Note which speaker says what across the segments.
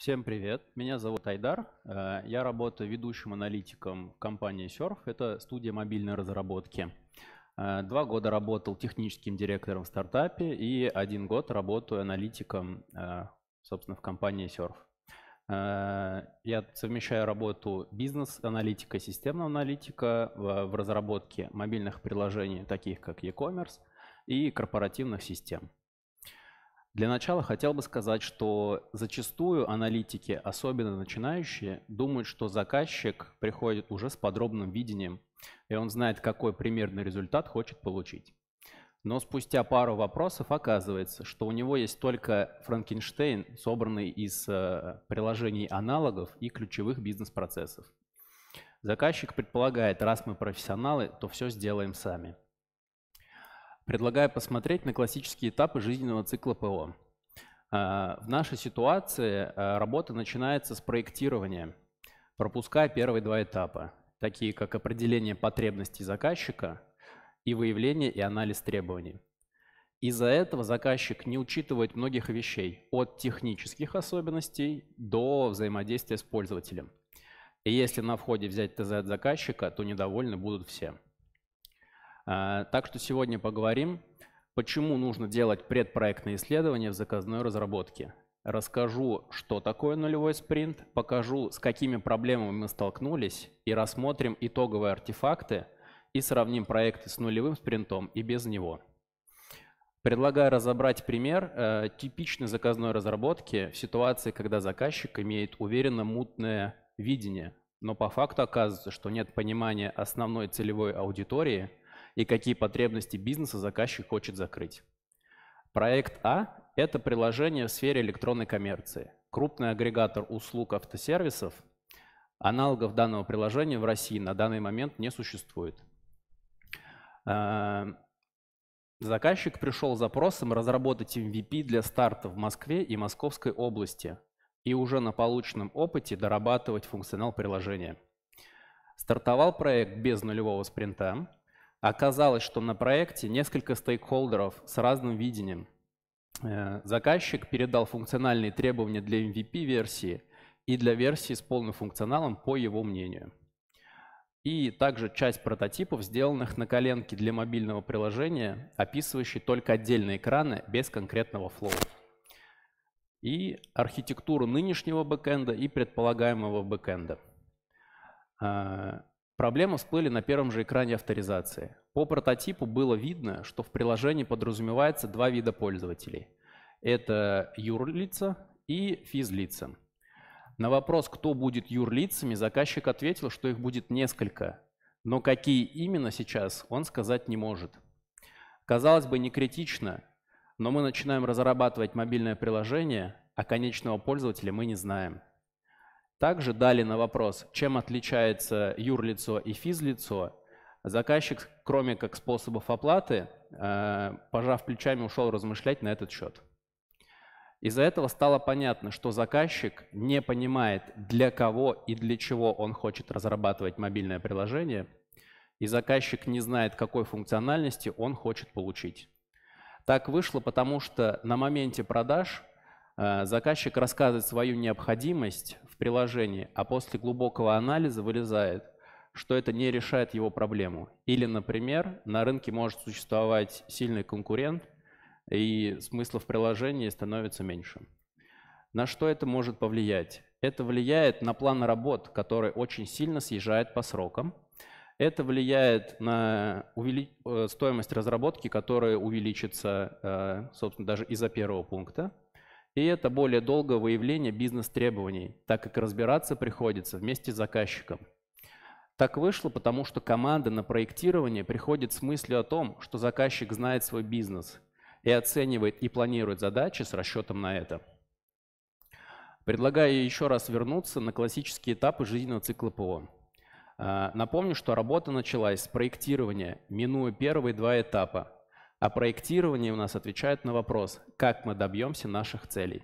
Speaker 1: Всем привет, меня зовут Айдар, э, я работаю ведущим аналитиком компании Surf, это студия мобильной разработки. Э, два года работал техническим директором в стартапе и один год работаю аналитиком, э, собственно, в компании Surf. Я совмещаю работу бизнес-аналитика и системного аналитика в разработке мобильных приложений, таких как e-commerce и корпоративных систем. Для начала хотел бы сказать, что зачастую аналитики, особенно начинающие, думают, что заказчик приходит уже с подробным видением, и он знает, какой примерный результат хочет получить. Но спустя пару вопросов оказывается, что у него есть только Франкенштейн, собранный из э, приложений аналогов и ключевых бизнес-процессов. Заказчик предполагает, раз мы профессионалы, то все сделаем сами – предлагаю посмотреть на классические этапы жизненного цикла ПО. А, в нашей ситуации а, работа начинается с проектирования, пропуская первые два этапа, такие как определение потребностей заказчика и выявление и анализ требований. Из-за этого заказчик не учитывает многих вещей, от технических особенностей до взаимодействия с пользователем. И если на входе взять ТЗ от заказчика, то недовольны будут все. А, так что сегодня поговорим, почему нужно делать предпроектные исследования в заказной разработке. Расскажу, что такое нулевой спринт, покажу, с какими проблемами мы столкнулись, и рассмотрим итоговые артефакты, и сравним проекты с нулевым спринтом и без него. Предлагаю разобрать пример э, типичной заказной разработки в ситуации, когда заказчик имеет уверенно мутное видение, но по факту оказывается, что нет понимания основной целевой аудитории и какие потребности бизнеса заказчик хочет закрыть. Проект А – это приложение в сфере электронной коммерции. Крупный агрегатор услуг автосервисов. Аналогов данного приложения в России на данный момент не существует. Э, заказчик пришел с запросом разработать MVP для старта в Москве и Московской области и уже на полученном опыте дорабатывать функционал приложения. Стартовал проект без нулевого спринта, Оказалось, что на проекте несколько стейкхолдеров с разным видением. Э, заказчик передал функциональные требования для MVP-версии и для версии с полным функционалом, по его мнению. И также часть прототипов, сделанных на коленке для мобильного приложения, описывающий только отдельные экраны без конкретного флоу. И архитектуру нынешнего бэкенда и предполагаемого бэкенда. Э, Проблемы всплыли на первом же экране авторизации. По прототипу было видно, что в приложении подразумевается два вида пользователей. Это юрлица и физлица. На вопрос, кто будет юрлицами, заказчик ответил, что их будет несколько, но какие именно сейчас, он сказать не может. Казалось бы, не критично, но мы начинаем разрабатывать мобильное приложение, а конечного пользователя мы не знаем. Также дали на вопрос, чем отличается юрлицо и физлицо, заказчик, кроме как способов оплаты, э, пожав плечами, ушел размышлять на этот счет. Из-за этого стало понятно, что заказчик не понимает, для кого и для чего он хочет разрабатывать мобильное приложение, и заказчик не знает, какой функциональности он хочет получить. Так вышло, потому что на моменте продаж э, заказчик рассказывает свою необходимость приложении, а после глубокого анализа вылезает, что это не решает его проблему. Или, например, на рынке может существовать сильный конкурент, и смысла в приложении становится меньше. На что это может повлиять? Это влияет на план работ, который очень сильно съезжает по срокам. Это влияет на увели... Э, стоимость разработки, которая увеличится, э, собственно, даже из-за первого пункта. И это более долгое выявление бизнес-требований, так как разбираться приходится вместе с заказчиком. Так вышло, потому что команда на проектирование приходит с мыслью о том, что заказчик знает свой бизнес и оценивает и планирует задачи с расчетом на это. Предлагаю еще раз вернуться на классические этапы жизненного цикла ПО. А, напомню, что работа началась с проектирования, минуя первые два этапа а проектирование у нас отвечает на вопрос, как мы добьемся наших целей.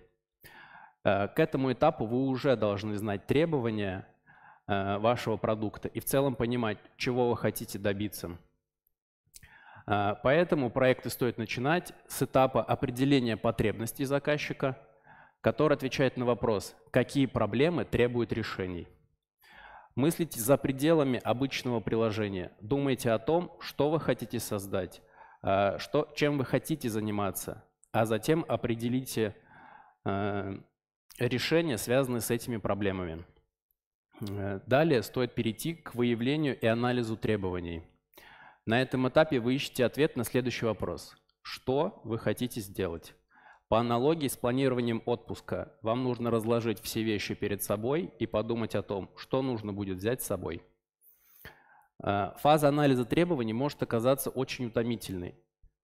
Speaker 1: Э, к этому этапу вы уже должны знать требования э, вашего продукта и в целом понимать, чего вы хотите добиться. Э, поэтому проекты стоит начинать с этапа определения потребностей заказчика, который отвечает на вопрос, какие проблемы требуют решений. Мыслите за пределами обычного приложения. Думайте о том, что вы хотите создать, Э, что, чем вы хотите заниматься, а затем определите э, решения, связанные с этими проблемами. Э, далее стоит перейти к выявлению и анализу требований. На этом этапе вы ищете ответ на следующий вопрос. Что вы хотите сделать? По аналогии с планированием отпуска, вам нужно разложить все вещи перед собой и подумать о том, что нужно будет взять с собой. Э, фаза анализа требований может оказаться очень утомительной,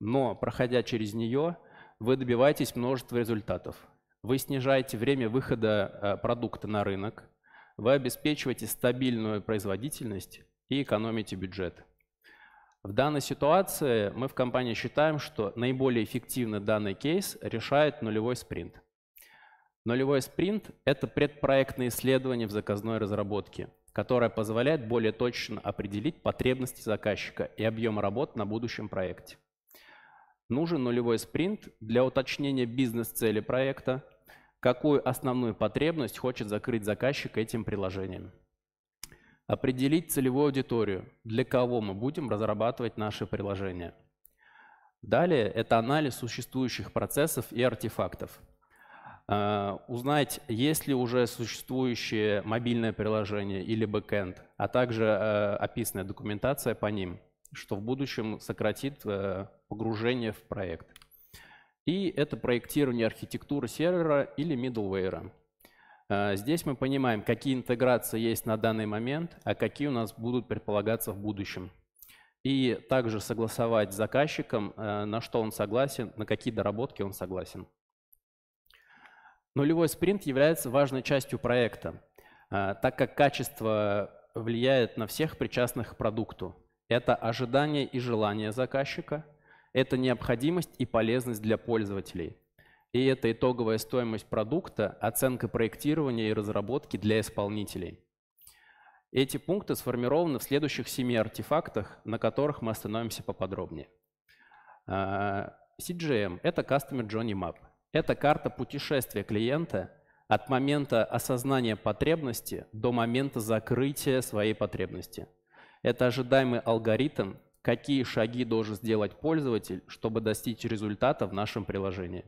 Speaker 1: но проходя через нее, вы добиваетесь множества результатов. Вы снижаете время выхода э, продукта на рынок, вы обеспечиваете стабильную производительность и экономите бюджет. В данной ситуации мы в компании считаем, что наиболее эффективно данный кейс решает нулевой спринт. Нулевой спринт – это предпроектное исследование в заказной разработке – которая позволяет более точно определить потребности заказчика и объем работ на будущем проекте. Нужен нулевой спринт для уточнения бизнес-цели проекта, какую основную потребность хочет закрыть заказчик этим приложением. Определить целевую аудиторию, для кого мы будем разрабатывать наши приложения. Далее это анализ существующих процессов и артефактов – а, узнать, есть ли уже существующее мобильное приложение или бэкэнд, а также а, описанная документация по ним, что в будущем сократит э, погружение в проект. И это проектирование архитектуры сервера или middleware. А, здесь мы понимаем, какие интеграции есть на данный момент, а какие у нас будут предполагаться в будущем. И также согласовать с заказчиком, э, на что он согласен, на какие доработки он согласен. Нулевой спринт является важной частью проекта, а, так как качество влияет на всех причастных к продукту. Это ожидание и желание заказчика, это необходимость и полезность для пользователей. И это итоговая стоимость продукта, оценка проектирования и разработки для исполнителей. Эти пункты сформированы в следующих семи артефактах, на которых мы остановимся поподробнее. А, CGM – это Customer Journey Map – это карта путешествия клиента от момента осознания потребности до момента закрытия своей потребности. Это ожидаемый алгоритм, какие шаги должен сделать пользователь, чтобы достичь результата в нашем приложении.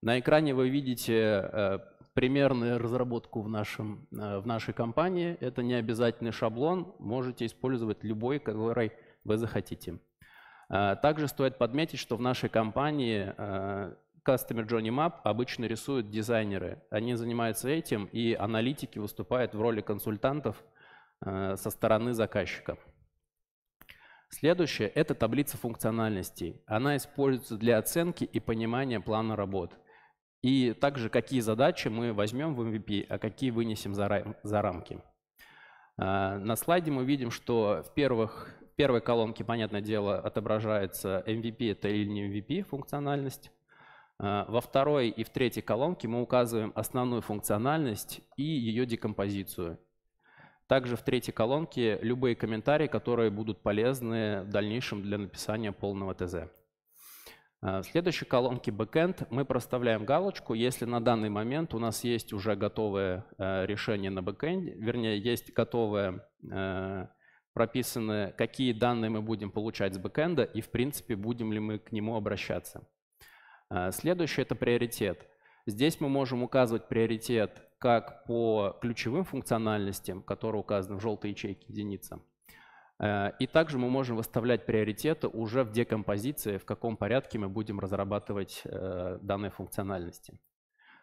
Speaker 1: На экране вы видите э, примерную разработку в, нашем, э, в нашей компании. Это не обязательный шаблон, можете использовать любой, который вы захотите. Э, также стоит подметить, что в нашей компании Customer Journey Map обычно рисуют дизайнеры. Они занимаются этим, и аналитики выступают в роли консультантов э, со стороны заказчика. Следующее – это таблица функциональностей. Она используется для оценки и понимания плана работ. И также, какие задачи мы возьмем в MVP, а какие вынесем за, рамки. Э, на слайде мы видим, что в первых, в первой колонке, понятное дело, отображается MVP – это или не MVP функциональность. Э, во второй и в третьей колонке мы указываем основную функциональность и ее декомпозицию. Также в третьей колонке любые комментарии, которые будут полезны в дальнейшем для написания полного ТЗ. Э, в следующей колонке Backend мы проставляем галочку, если на данный момент у нас есть уже готовое э, решение на backend, вернее, есть готовое прописаны, какие данные мы будем получать с бэкэнда и, в принципе, будем ли мы к нему обращаться. Э, Следующее – это приоритет. Здесь мы можем указывать приоритет как по ключевым функциональностям, которые указаны в желтой ячейке единица, э, и также мы можем выставлять приоритеты уже в декомпозиции, в каком порядке мы будем разрабатывать э, данные функциональности.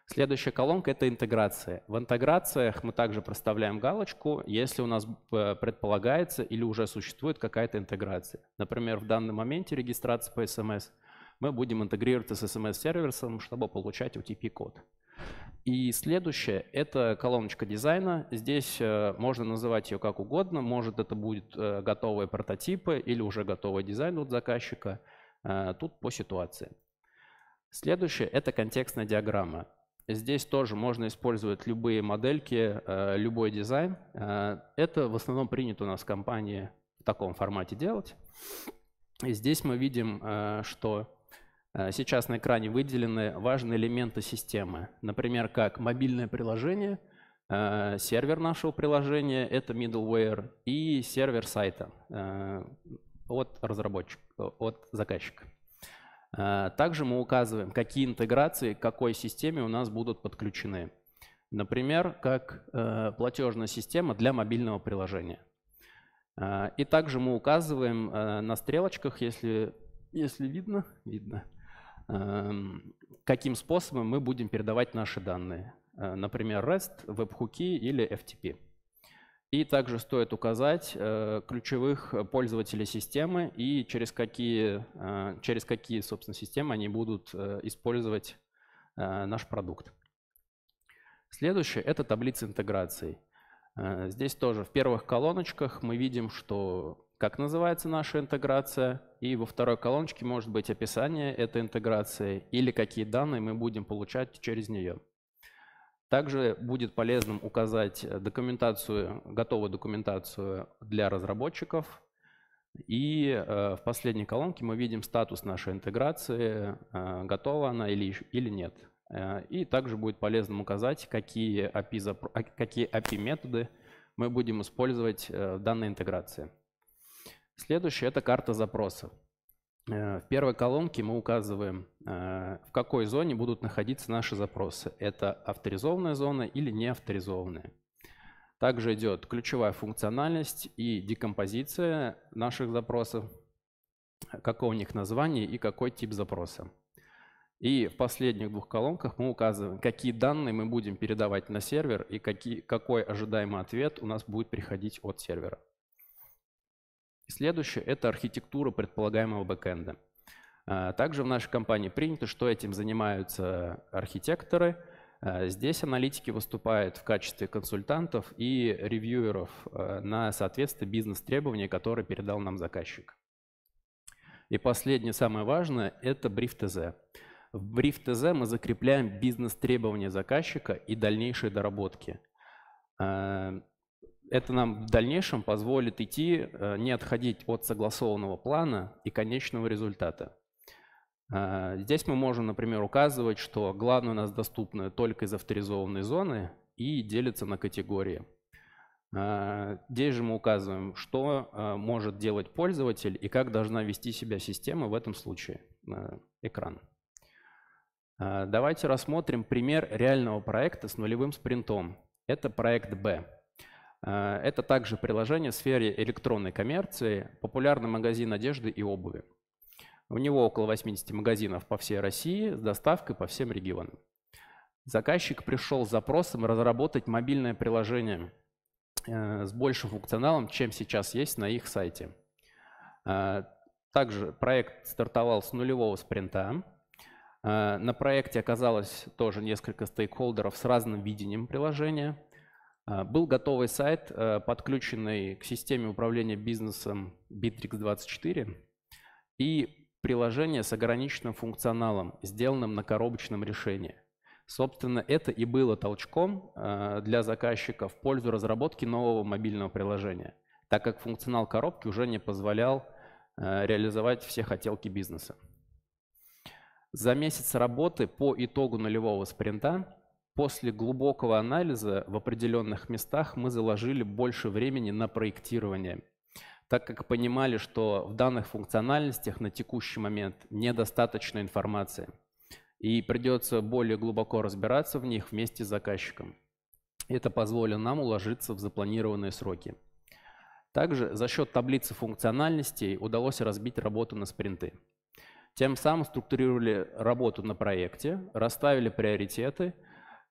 Speaker 1: Следующая колонка — это интеграция. В интеграциях мы также проставляем галочку, если у нас предполагается или уже существует какая-то интеграция. Например, в данном моменте регистрация по SMS эм — мы будем интегрироваться с SMS-сервисом, чтобы получать OTP-код. И следующее – это колоночка дизайна. Здесь э, можно называть ее как угодно. Может, это будут э, готовые прототипы или уже готовый дизайн от заказчика. Э, тут по ситуации. Следующее – это контекстная диаграмма. Здесь тоже можно использовать любые модельки, любой дизайн. Это в основном принято у нас в компании в таком формате делать. И здесь мы видим, что Э, сейчас на экране выделены важные элементы системы, например, как мобильное приложение, э, сервер нашего приложения, это middleware и сервер сайта э, от разработчика, от заказчика. Также мы указываем, какие интеграции к какой системе у нас будут подключены. Например, как платежная система для мобильного приложения. И также мы указываем на стрелочках, если, если видно, видно, Эм, каким способом мы будем передавать наши данные. Э, например, REST, веб-хуки или FTP. И также стоит указать э, ключевых э, пользователей системы и через какие, через какие собственно, системы они будут использовать наш продукт. Следующее – это таблица интеграции. Здесь тоже в первых колоночках мы видим, что как называется наша интеграция, и во второй колоночке может быть описание этой интеграции или какие данные мы будем получать через нее. Также будет полезным указать документацию, готовую документацию для разработчиков. И э, в последней колонке мы видим статус нашей интеграции, э, готова она или, нет. Э, и также будет полезным указать, какие API а, методы мы будем использовать в данной интеграции. Следующая это карта запроса. Э, в первой колонке мы указываем, э, в какой зоне будут находиться наши запросы. Это авторизованная зона или неавторизованная. Также идет ключевая функциональность и декомпозиция наших запросов, какое у них название и какой тип запроса. И в последних двух колонках мы указываем, какие данные мы будем передавать на сервер и какие, какой ожидаемый ответ у нас будет приходить от сервера. И следующее – это архитектура предполагаемого бэкэнда. А, также в нашей компании принято, что этим занимаются архитекторы. А, здесь аналитики выступают в качестве консультантов и ревьюеров а, на соответствие бизнес-требований, которые передал нам заказчик. И последнее, самое важное – это бриф ТЗ. В бриф ТЗ мы закрепляем бизнес-требования заказчика и дальнейшие доработки это нам в дальнейшем позволит идти, э, не отходить от согласованного плана и конечного результата. Э, здесь мы можем, например, указывать, что главное у нас доступно только из авторизованной зоны и делится на категории. Э, здесь же мы указываем, что может делать пользователь и как должна вести себя система в этом случае, экран. Давайте рассмотрим пример реального проекта с нулевым спринтом. Это проект B. Э, это также приложение в сфере электронной коммерции, популярный магазин одежды и обуви. У него около 80 магазинов по всей России с доставкой по всем регионам. Заказчик пришел с запросом разработать мобильное приложение э, с большим функционалом, чем сейчас есть на их сайте. Э, также проект стартовал с нулевого спринта. На проекте оказалось тоже несколько стейкхолдеров с разным видением приложения. А, был готовый сайт, э, подключенный к системе управления бизнесом Bittrex24 и приложение с ограниченным функционалом, сделанным на коробочном решении. Собственно, это и было толчком э, для заказчика в пользу разработки нового мобильного приложения, так как функционал коробки уже не позволял э, реализовать все хотелки бизнеса. За месяц работы по итогу нулевого спринта После глубокого анализа в определенных местах мы заложили больше времени на проектирование, так как понимали, что в данных функциональностях на текущий момент недостаточно информации, и придется более глубоко разбираться в них вместе с заказчиком. Это позволило нам уложиться в запланированные сроки. Также за счет таблицы функциональностей удалось разбить работу на спринты. Тем самым структурировали работу на проекте, расставили приоритеты –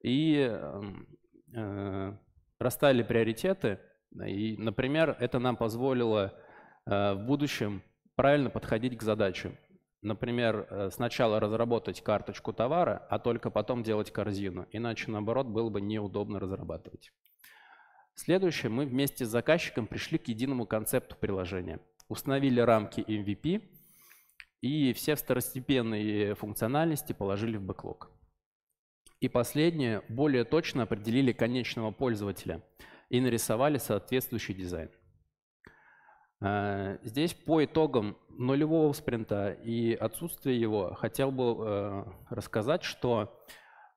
Speaker 1: и эм, э, расставили приоритеты. И, например, это нам позволило э, в будущем правильно подходить к задаче, Например, э, сначала разработать карточку товара, а только потом делать корзину. Иначе, наоборот, было бы неудобно разрабатывать. Следующее, мы вместе с заказчиком пришли к единому концепту приложения. Установили рамки MVP и все второстепенные функциональности положили в бэклог. И последнее, более точно определили конечного пользователя и нарисовали соответствующий дизайн. А, здесь по итогам нулевого спринта и отсутствия его хотел бы э, рассказать, что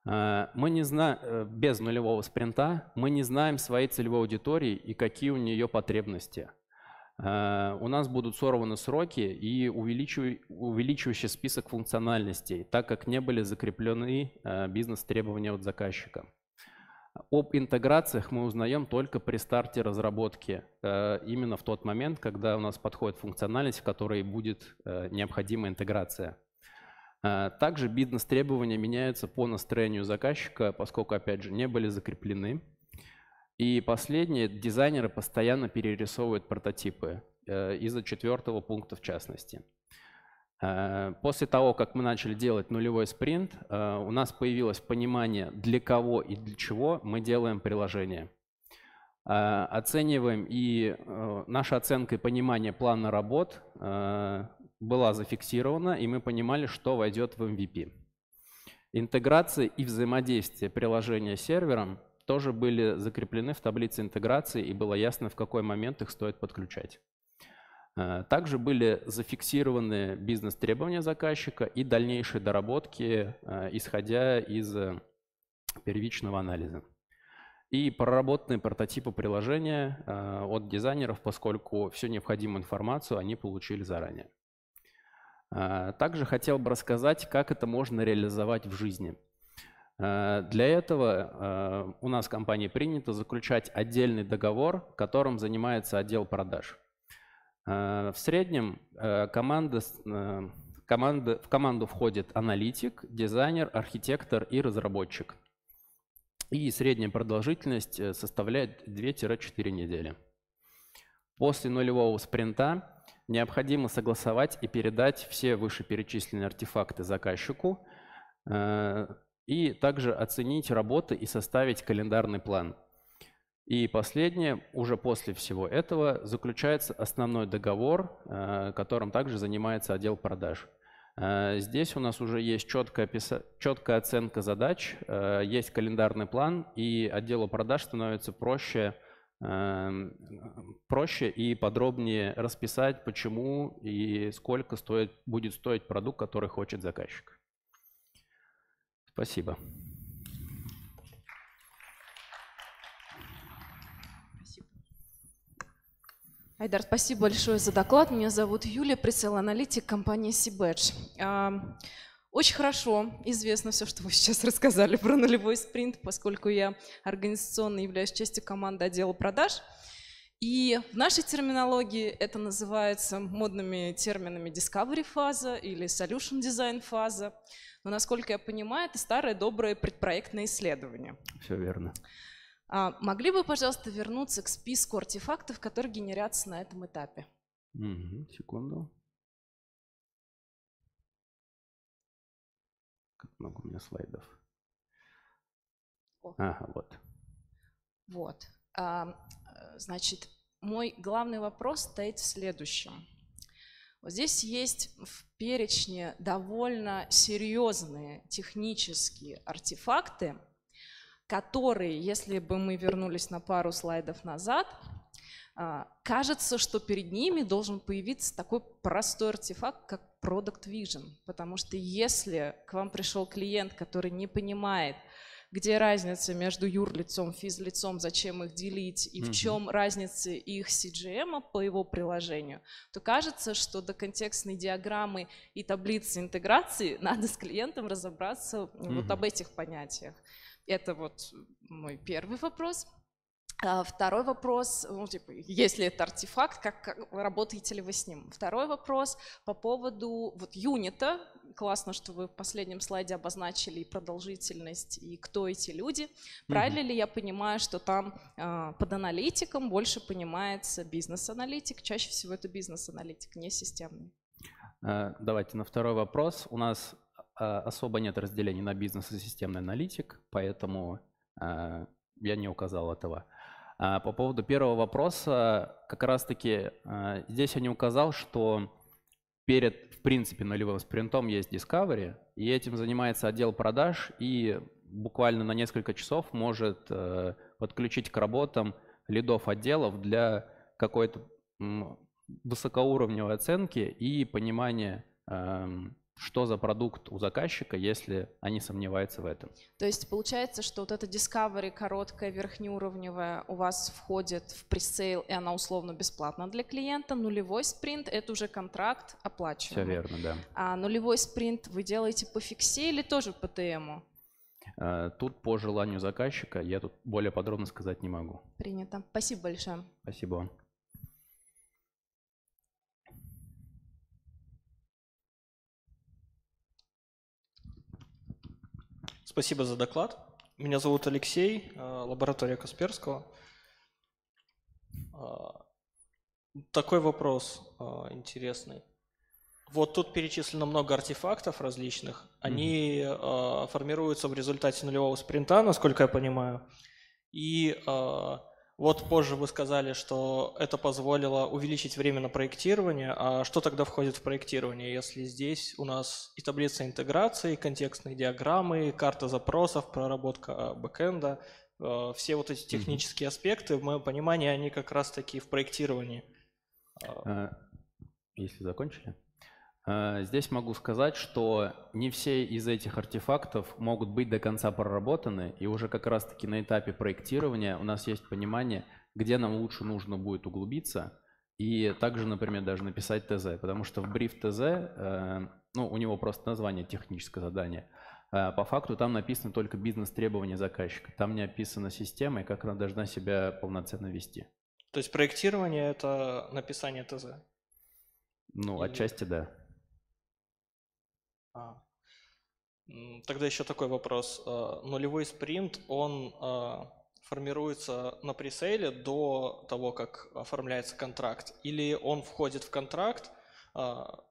Speaker 1: э, мы не зна... Э, без нулевого спринта мы не знаем своей целевой аудитории и какие у нее потребности. Э, у нас будут сорваны сроки и увеличивающий список функциональностей, так как не были закреплены э, бизнес-требования от заказчика. Об интеграциях мы узнаем только при старте разработки, э, именно в тот момент, когда у нас подходит функциональность, в которой будет необходима интеграция. Также бизнес-требования меняются по настроению заказчика, поскольку, опять же, не были закреплены и последнее, дизайнеры постоянно перерисовывают прототипы э, из-за четвертого пункта в частности. Э, после того, как мы начали делать нулевой спринт, э, у нас появилось понимание, для кого и для чего мы делаем приложение. Оцениваем, и наша оценка и понимание плана работ была зафиксирована, и мы понимали, что войдет в MVP. Интеграция и взаимодействие приложения с сервером тоже были закреплены в таблице интеграции и было ясно, в какой момент их стоит подключать. Э, также были зафиксированы бизнес-требования заказчика и дальнейшие доработки, э, исходя из э, первичного анализа. И проработанные прототипы приложения от дизайнеров, поскольку всю необходимую информацию они получили заранее. Также хотел бы рассказать, как это можно реализовать в жизни – Э, для этого э, у нас в компании принято заключать отдельный договор, которым занимается отдел продаж. Э, в среднем команда, команда, в команду входит аналитик, дизайнер, архитектор и разработчик. И средняя продолжительность составляет 2-4 недели. После нулевого спринта необходимо согласовать и передать все вышеперечисленные артефакты заказчику, и также оценить работы и составить календарный план. И последнее, уже после всего этого, заключается основной договор, э, которым также занимается отдел продаж. Э, здесь у нас уже есть четкая, четкая оценка задач, э, есть календарный план, и отделу продаж становится проще, эм, проще и подробнее расписать, почему и сколько стоит, будет стоить продукт, который хочет заказчик. Спасибо.
Speaker 2: Айдар, спасибо большое за доклад. Меня зовут Юлия, прицел-аналитик компании Сибэдж. А, очень хорошо известно все, что вы сейчас рассказали про нулевой спринт, поскольку я организационно являюсь частью команды отдела продаж. И в нашей терминологии это называется модными терминами discovery фаза или solution design фаза. Но, насколько я понимаю, это старое доброе предпроектное исследование. Все верно. А, могли бы, пожалуйста, вернуться к списку артефактов, которые генерятся на этом этапе?
Speaker 3: Угу,
Speaker 4: секунду. Как много
Speaker 1: у меня слайдов. О. Ага, вот.
Speaker 4: Вот.
Speaker 2: Значит, мой главный вопрос стоит в следующем. Вот здесь есть в перечне довольно серьезные технические артефакты, которые, если бы мы вернулись на пару слайдов назад, а, кажется, что перед ними должен появиться такой простой артефакт, как Product Vision. Потому что если к вам пришел клиент, который не понимает, где разница между юрлицом, физлицом, зачем их делить и в чем разница их CGM эм а по его приложению, то кажется, что до контекстной диаграммы и таблицы интеграции надо с клиентом разобраться вот об этих понятиях. Это вот мой первый вопрос. А, второй вопрос, ну, типа, если это артефакт, как, как работаете ли вы с ним? Второй вопрос по поводу вот юнита. Классно, что вы в последнем слайде обозначили и продолжительность, и кто эти люди. Правильно mm-hmm. ли я понимаю, что там э, под аналитиком больше понимается бизнес-аналитик? Чаще всего это бизнес-аналитик, не системный.
Speaker 1: Э, давайте на второй вопрос. У нас э, особо нет разделения на бизнес и системный аналитик, поэтому э, я не указал этого. А, по поводу первого вопроса, как раз-таки а, здесь я не указал, что перед, в принципе, нулевым спринтом есть Discovery, и этим занимается отдел продаж, и буквально на несколько часов может э, подключить к работам лидов отделов для какой-то высокоуровневой оценки и понимания эм, что за продукт у заказчика, если они сомневаются в этом. То
Speaker 2: есть получается, что вот эта Discovery короткая, верхнеуровневая у вас входит в пресейл, и она условно бесплатна для клиента. Нулевой спринт – это уже контракт оплачиваемый. Все верно, да. А нулевой спринт вы делаете по фиксе или тоже по ТМу?
Speaker 1: Э, тут по желанию заказчика я тут более подробно сказать не могу.
Speaker 2: Принято. Спасибо большое.
Speaker 1: Спасибо. вам.
Speaker 3: Спасибо за доклад. Меня зовут Алексей, э, лаборатория Касперского. Э, такой вопрос э, интересный. Вот тут перечислено много артефактов различных. Они mm-hmm. формируются в результате нулевого спринта, насколько я понимаю. И вот позже вы сказали, что это позволило увеличить время на проектирование. А что тогда входит в проектирование, если здесь у нас и таблица интеграции, и контекстные диаграммы, и карта запросов, проработка а, бэкенда, э, все вот эти технические mm-hmm. аспекты, в моем понимании, они как раз таки в проектировании.
Speaker 1: А, если закончили? Э, здесь могу сказать, что не все из этих артефактов могут быть до конца проработаны, и уже как раз-таки на этапе проектирования у нас есть понимание, где нам лучше нужно будет углубиться, и также, например, даже написать ТЗ, потому что в бриф ТЗ, э, ну, у него просто название техническое задание, э, по факту там написано только бизнес-требования заказчика, там не описана система и как она должна себя полноценно вести.
Speaker 3: То есть проектирование – это написание ТЗ?
Speaker 1: Ну, Или... отчасти да.
Speaker 3: А. Тогда еще такой вопрос. А, нулевой спринт, он а, формируется на пресейле до того, как оформляется контракт? Или он входит в контракт, а,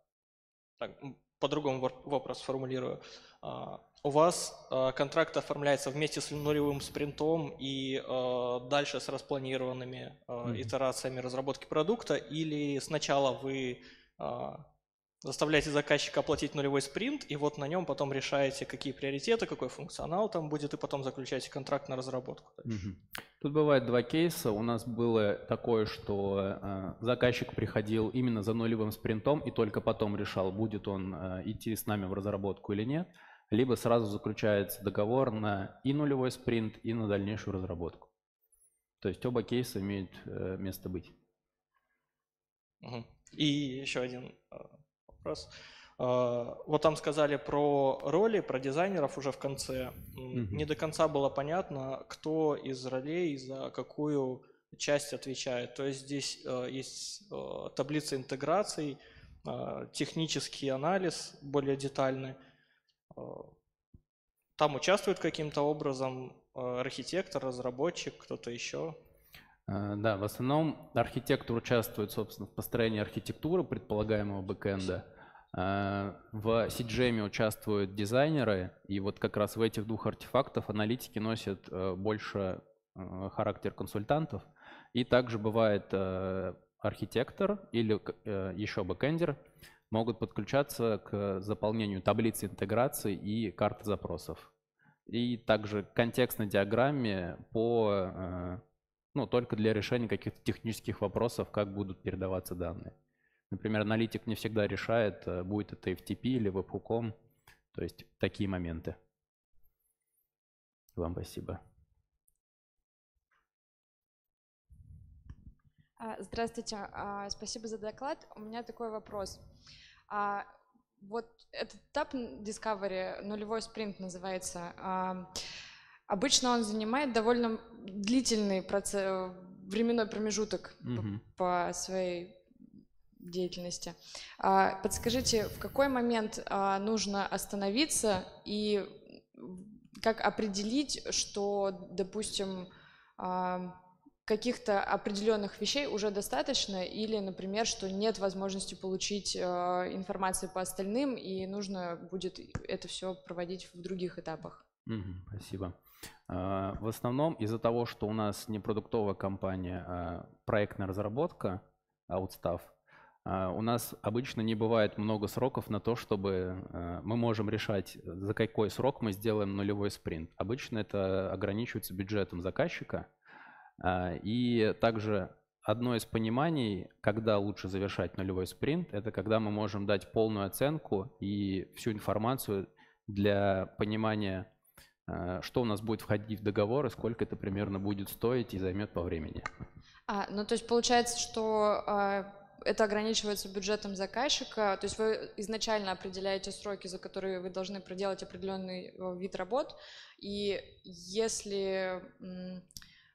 Speaker 3: по-другому вопрос формулирую: у вас контракт оформляется вместе с нулевым спринтом и дальше с распланированными итерациями разработки продукта, или сначала вы Заставляете заказчика оплатить нулевой спринт, и вот на нем потом решаете, какие приоритеты, какой функционал там будет, и потом заключаете контракт на разработку.
Speaker 1: Тут бывает два кейса. У нас было такое, что э, заказчик приходил именно за нулевым спринтом и только потом решал, будет он э, идти с нами в разработку или нет, либо сразу заключается договор на и нулевой спринт, и на дальнейшую разработку. То есть оба кейса имеют э, место быть.
Speaker 3: И еще один раз. А, вот там сказали про роли, про дизайнеров уже в конце. Угу. Не до конца было понятно, кто из ролей за какую часть отвечает. То есть здесь э, есть э, таблица интеграций, э, технический анализ более детальный. Там участвует каким-то образом архитектор, разработчик, кто-то еще.
Speaker 1: Да, в основном архитектор участвует, собственно, в построении архитектуры предполагаемого бэкэнда. Э, в CGM эм участвуют дизайнеры, и вот как раз в этих двух артефактов аналитики носят э, больше э, характер консультантов. И также бывает архитектор или еще бэкендер могут подключаться к заполнению таблицы интеграции и карты запросов. И также контекстной диаграмме по, ну, только для решения каких-то технических вопросов, как будут передаваться данные. Например, аналитик не всегда решает, э, будет это FTP или веб То есть такие моменты. Вам спасибо.
Speaker 4: А, здравствуйте, а, спасибо за доклад. У меня такой вопрос. А, вот этот этап Discovery, нулевой спринт называется, обычно он занимает довольно длительный процесс, временной промежуток угу. по своей деятельности. А, подскажите, в какой момент а, нужно остановиться и как определить, что, допустим, а, каких-то определенных вещей уже достаточно, или, например, что нет возможности получить информацию по остальным, и нужно будет это все проводить в других этапах?
Speaker 1: Спасибо. В основном из-за того, что у нас не продуктовая компания, а проектная разработка, аутстав – а, у нас обычно не бывает много сроков на то, чтобы э, мы можем решать, за какой срок мы сделаем нулевой спринт. Обычно это ограничивается бюджетом заказчика. А, и также одно из пониманий, когда лучше завершать нулевой спринт, это когда мы можем дать полную оценку и всю информацию для понимания, э, что у нас будет входить в договор и сколько это примерно будет стоить и займет по времени.
Speaker 4: А, ну то есть получается, что а, это ограничивается бюджетом заказчика, то есть вы изначально определяете сроки, за которые вы должны проделать определенный э, вид работ, и если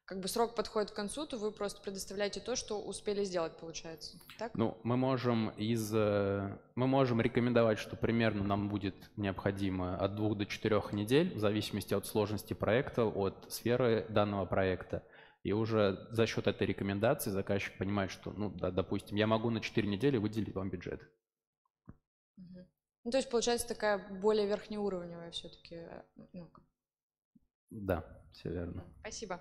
Speaker 4: как бы срок подходит к концу, то вы просто предоставляете то, что успели сделать, получается. Так?
Speaker 1: Ну, мы можем из, э, мы можем рекомендовать, что примерно нам будет необходимо от двух до четырех недель, в зависимости от сложности проекта, от сферы данного проекта. И уже за счет этой рекомендации заказчик понимает, что, ну, да, допустим, я могу на 4 недели выделить вам бюджет.
Speaker 4: Ну, то есть получается такая более верхнеуровневая все-таки. Ну. Да, все верно. Спасибо.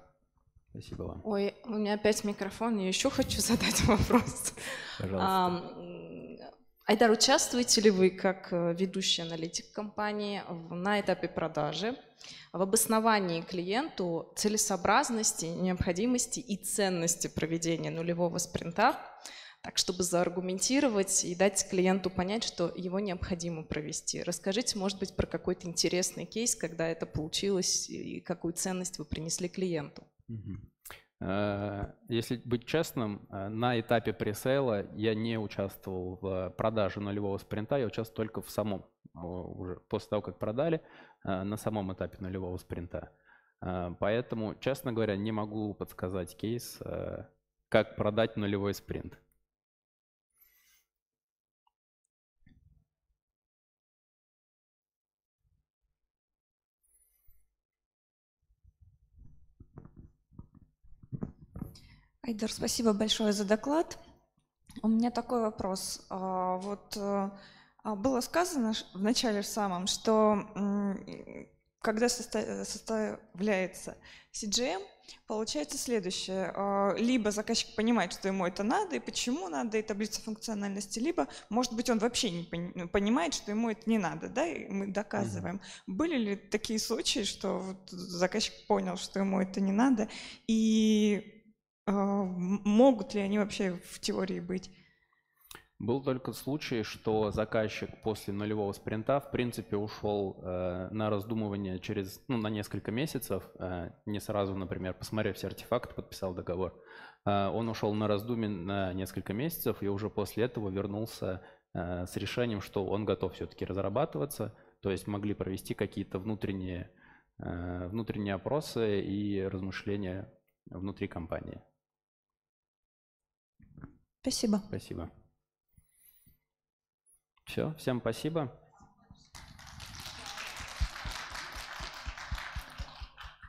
Speaker 4: Спасибо вам. Ой,
Speaker 2: у меня опять микрофон, я еще хочу задать вопрос. Пожалуйста. А, Айдар, участвуете ли вы как э, ведущий аналитик компании на этапе продажи в обосновании клиенту целесообразности, необходимости и ценности проведения нулевого спринта, так чтобы зааргументировать и дать клиенту понять, что его необходимо провести? Расскажите, может быть, про какой-то интересный кейс, когда это получилось и какую ценность вы принесли клиенту.
Speaker 1: Угу. Э, если быть честным, э, на этапе пресейла я не участвовал в продаже нулевого спринта, я участвовал только в самом, уже после того, как продали, э, на самом этапе нулевого спринта. Поэтому, честно говоря, не могу подсказать кейс, как продать нулевой спринт.
Speaker 4: Айдар, спасибо большое за доклад. У меня такой вопрос. А, вот э, а, было сказано в начале в самом, что когда составляется CGM, эм, получается следующее. А, либо заказчик понимает, что ему это надо и почему надо, и таблица функциональности, либо, может быть, он вообще не ну, понимает, что ему это не надо, да, и мы доказываем. mm Были ли такие случаи, что вот заказчик понял, что ему это не надо, и а, могут ли они вообще в теории быть?
Speaker 1: Был только случай, что заказчик после нулевого спринта, в принципе, ушел э, на раздумывание через, ну, на несколько месяцев, э, не сразу, например, посмотрев все артефакты, подписал договор. Э, он ушел на раздуме на несколько месяцев и уже после этого вернулся э, с решением, что он готов все-таки разрабатываться, то есть могли провести какие-то внутренние, э, внутренние опросы и размышления внутри компании. Спасибо. Спасибо. Все, всем спасибо.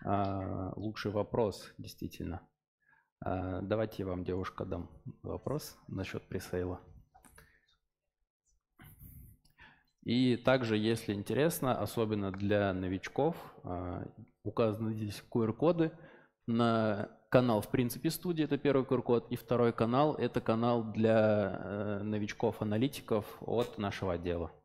Speaker 1: А, лучший вопрос, действительно. А, давайте я вам, девушка, дам вопрос насчет пресейла. И также, если интересно, особенно для новичков, а, указаны здесь QR-коды на канал, в принципе, студии, это первый QR-код, и второй канал – это канал для э, новичков-аналитиков от нашего отдела.